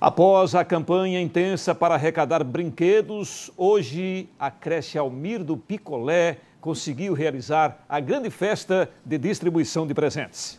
Após a campanha intensa para arrecadar brinquedos, hoje a creche Almir do Picolé conseguiu realizar a grande festa de distribuição de presentes.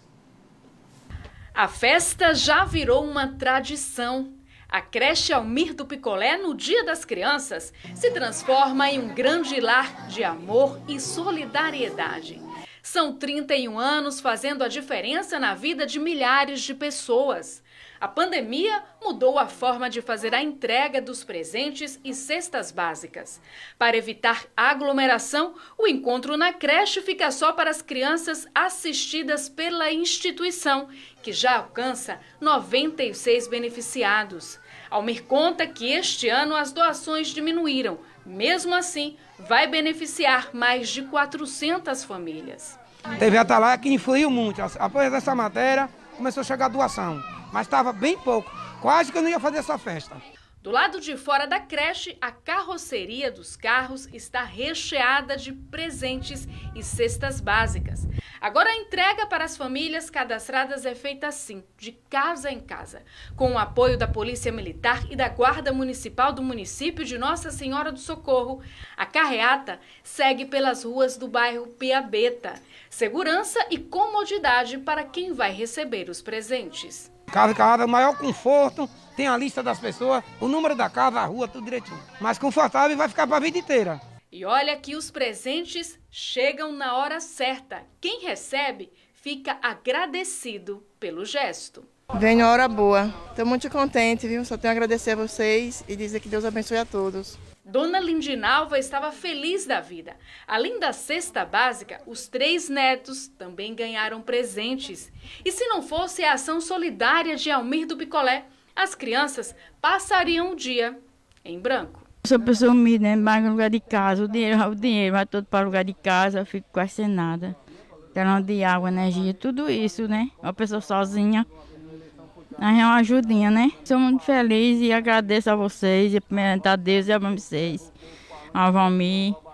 A festa já virou uma tradição. A creche Almir do Picolé, no Dia das Crianças, se transforma em um grande lar de amor e solidariedade. São 31 anos fazendo a diferença na vida de milhares de pessoas. A pandemia mudou a forma de fazer a entrega dos presentes e cestas básicas. Para evitar aglomeração, o encontro na creche fica só para as crianças assistidas pela instituição, que já alcança 96 beneficiados. Almir conta que este ano as doações diminuíram. Mesmo assim, vai beneficiar mais de 400 famílias teve até tá lá que influiu muito. Após essa matéria, começou a chegar a doação. Mas estava bem pouco. Quase que eu não ia fazer essa festa. Do lado de fora da creche, a carroceria dos carros está recheada de presentes e cestas básicas. Agora a entrega para as famílias cadastradas é feita assim, de casa em casa, com o apoio da Polícia Militar e da Guarda Municipal do município de Nossa Senhora do Socorro. A carreata segue pelas ruas do bairro Piabeta. Segurança e comodidade para quem vai receber os presentes. Casa, casa, maior conforto tem a lista das pessoas, o número da casa, a rua, tudo direitinho. Mas confortável vai ficar para a vida inteira. E olha que os presentes chegam na hora certa. Quem recebe fica agradecido pelo gesto. Vem na hora boa. Estou muito contente, viu? Só tenho a agradecer a vocês e dizer que Deus abençoe a todos. Dona Lindinalva estava feliz da vida. Além da cesta básica, os três netos também ganharam presentes. E se não fosse a ação solidária de Almir do Picolé, as crianças passariam o dia em branco. Sou pessoa humilde, né? Mas no lugar de casa, o dinheiro, o dinheiro vai todo para o lugar de casa, eu fico quase sem nada. Telão de água, energia, tudo isso, né? Uma pessoa sozinha. Mas é uma ajudinha, né? Sou muito feliz e agradeço a vocês, e a Deus e a vocês, a Valmir.